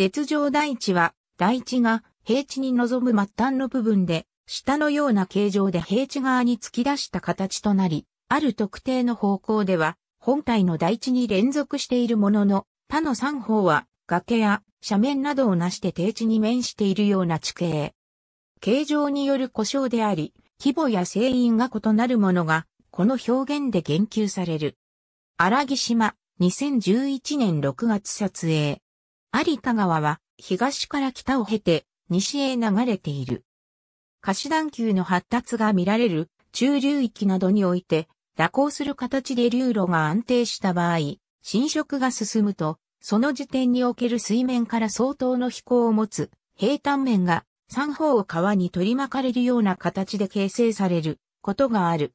絶上台地は、台地が平地に臨む末端の部分で、下のような形状で平地側に突き出した形となり、ある特定の方向では、本体の台地に連続しているものの、他の3方は、崖や斜面などをなして低地に面しているような地形。形状による故障であり、規模や成因が異なるものが、この表現で言及される。荒木島、2011年6月撮影。有田川は東から北を経て西へ流れている。下岸段丘の発達が見られる中流域などにおいて、蛇行する形で流路が安定した場合、侵食が進むと、その時点における水面から相当の飛行を持つ平坦面が三方を川に取り巻かれるような形で形成されることがある。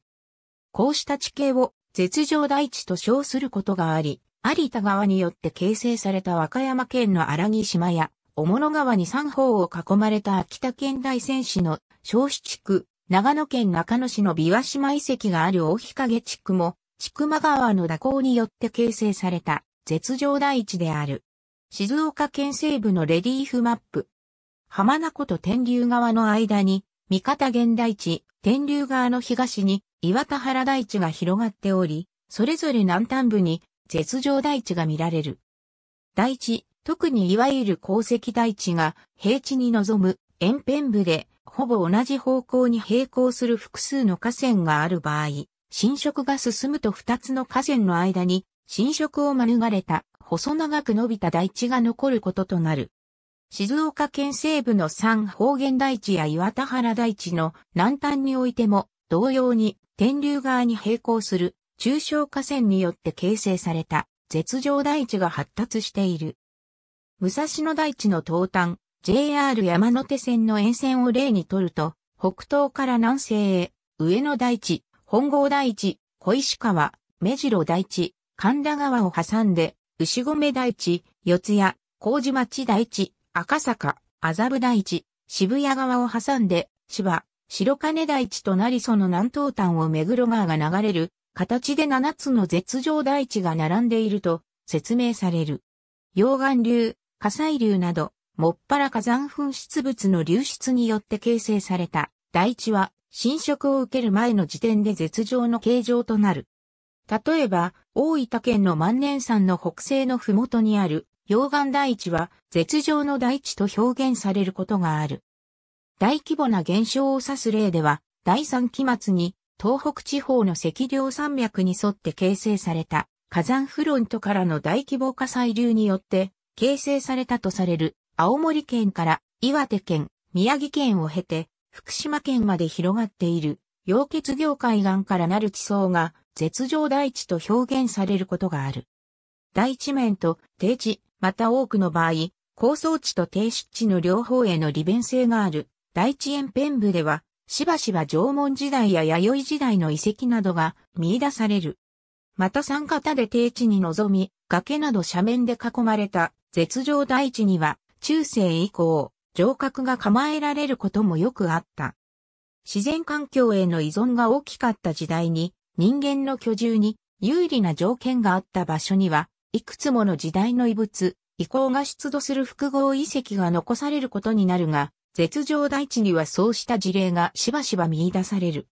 こうした地形を絶上大地と称することがあり、有田川によって形成された和歌山県の荒木島や、小物川に三方を囲まれた秋田県大仙市の小市地区、長野県中野市の琵琶島遺跡がある大日陰地区も、千曲川の蛇行によって形成された絶上大地である。静岡県西部のレリーフマップ。浜名湖と天竜川の間に、三方現大地、天竜川の東に岩田原大地が広がっており、それぞれ南端部に絶上大地が見られる。大地、特にいわゆる鉱石大地が平地に臨む沿辺部でほぼ同じ方向に並行する複数の河川がある場合、侵食が進むと2つの河川の間に侵食を免れた細長く伸びた大地が残ることとなる。静岡県西部の三方言大地や岩田原大地の南端においても同様に天竜側に並行する中小河川によって形成された絶上大地が発達している。武蔵野大地の東端、JR 山手線の沿線を例にとると、北東から南西へ、上野大地、本郷大地、小石川、目白大地、神田川を挟んで、牛込大地、四谷、麹町大地、赤坂、麻布大地、渋谷川を挟んで、芝、白金大地となりその南東端を目黒川が流れる形で7つの絶上大地が並んでいると説明される。溶岩流、火砕流など、もっぱら火山噴出物の流出によって形成された大地は侵食を受ける前の時点で絶上の形状となる。例えば、大分県の万年山の北西の麓にある溶岩大地は絶上の大地と表現されることがある。大規模な現象を指す例では、第3期末に東北地方の赤稜山脈に沿って形成された火山フロントからの大規模火砕流によって形成されたとされる青森県から岩手県、宮城県を経て福島県まで広がっている溶血業海岸からなる地層が絶上大地と表現されることがある。大地面と低地、また多くの場合、高層地と低湿地の両方への利便性がある大地円辺部ではしばしば縄文時代や弥生時代の遺跡などが見出される。また三方で低地に臨み、崖など斜面で囲まれた絶上大地には、中世以降、城郭が構えられることもよくあった。自然環境への依存が大きかった時代に、人間の居住に有利な条件があった場所には、いくつもの時代の遺物、遺構が出土する複合遺跡が残されることになるが、絶上大地にはそうした事例がしばしば見出される。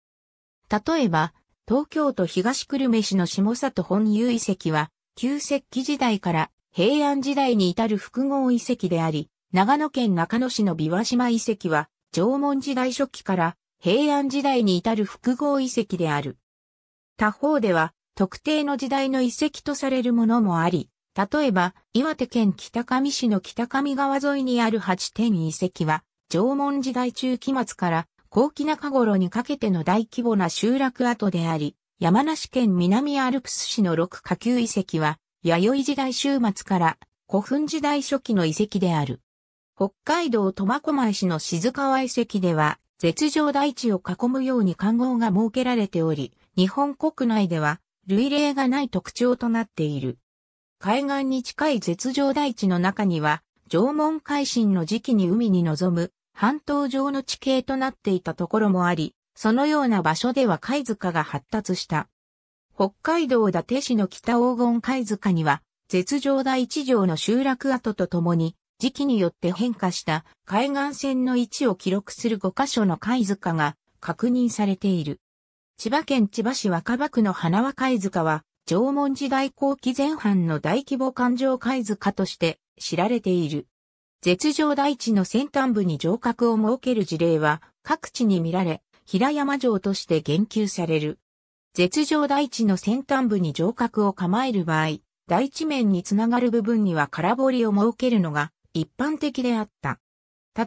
例えば、東京都東久留米市の下里本有遺跡は、旧石器時代から平安時代に至る複合遺跡であり、長野県中野市の琵琶島遺跡は、縄文時代初期から平安時代に至る複合遺跡である。他方では、特定の時代の遺跡とされるものもあり、例えば、岩手県北上市の北上川沿いにある八点遺跡は、縄文時代中期末から後期中頃にかけての大規模な集落跡であり、山梨県南アルプス市の6下級遺跡は、弥生時代終末から古墳時代初期の遺跡である。北海道苫小牧市の静川遺跡では、絶上大地を囲むように環号が設けられており、日本国内では類例がない特徴となっている。海岸に近い絶上大地の中には、縄文海進の時期に海に臨む半島上の地形となっていたところもあり、そのような場所では貝塚が発達した。北海道伊達市の北黄金貝塚には、絶上第一条の集落跡とともに、時期によって変化した海岸線の位置を記録する5箇所の貝塚が確認されている。千葉県千葉市若葉区の花輪貝塚は、縄文時代後期前半の大規模環状貝塚として知られている。絶上大地の先端部に城郭を設ける事例は各地に見られ、平山城として言及される。絶上大地の先端部に城郭を構える場合、大地面につながる部分には空堀を設けるのが一般的であった。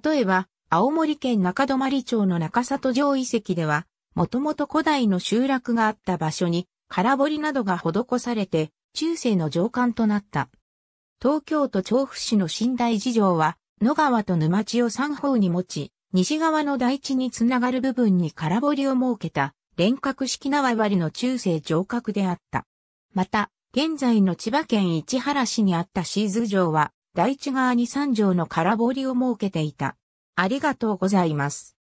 例えば、青森県中泊町の中里城遺跡では、もともと古代の集落があった場所に空堀などが施されて、中世の城管となった。東京都調布市の寝台事情は、野川と沼地を三方に持ち、西側の台地につながる部分に空堀を設けた、連角式縄張りの中世城郭であった。また、現在の千葉県市原市にあったシーズ城は、台地側に三条の空堀を設けていた。ありがとうございます。